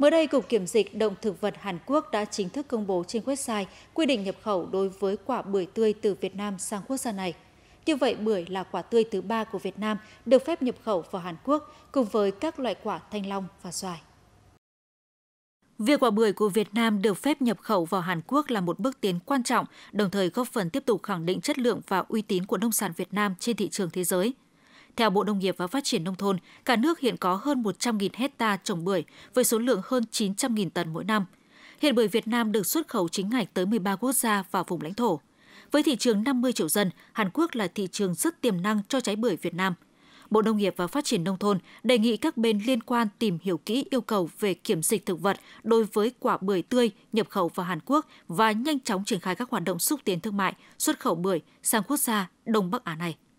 Mới đây, Cục Kiểm dịch Động thực vật Hàn Quốc đã chính thức công bố trên website quy định nhập khẩu đối với quả bưởi tươi từ Việt Nam sang quốc gia này. Như vậy, bưởi là quả tươi thứ ba của Việt Nam được phép nhập khẩu vào Hàn Quốc cùng với các loại quả thanh long và xoài. Việc quả bưởi của Việt Nam được phép nhập khẩu vào Hàn Quốc là một bước tiến quan trọng, đồng thời góp phần tiếp tục khẳng định chất lượng và uy tín của nông sản Việt Nam trên thị trường thế giới. Theo Bộ Nông nghiệp và Phát triển Nông thôn, cả nước hiện có hơn 100.000 hecta trồng bưởi với số lượng hơn 900.000 tấn mỗi năm. Hiện bưởi Việt Nam được xuất khẩu chính ngạch tới 13 quốc gia và vùng lãnh thổ. Với thị trường 50 triệu dân, Hàn Quốc là thị trường rất tiềm năng cho trái bưởi Việt Nam. Bộ Nông nghiệp và Phát triển Nông thôn đề nghị các bên liên quan tìm hiểu kỹ yêu cầu về kiểm dịch thực vật đối với quả bưởi tươi nhập khẩu vào Hàn Quốc và nhanh chóng triển khai các hoạt động xúc tiến thương mại, xuất khẩu bưởi sang quốc gia Đông Bắc Á này.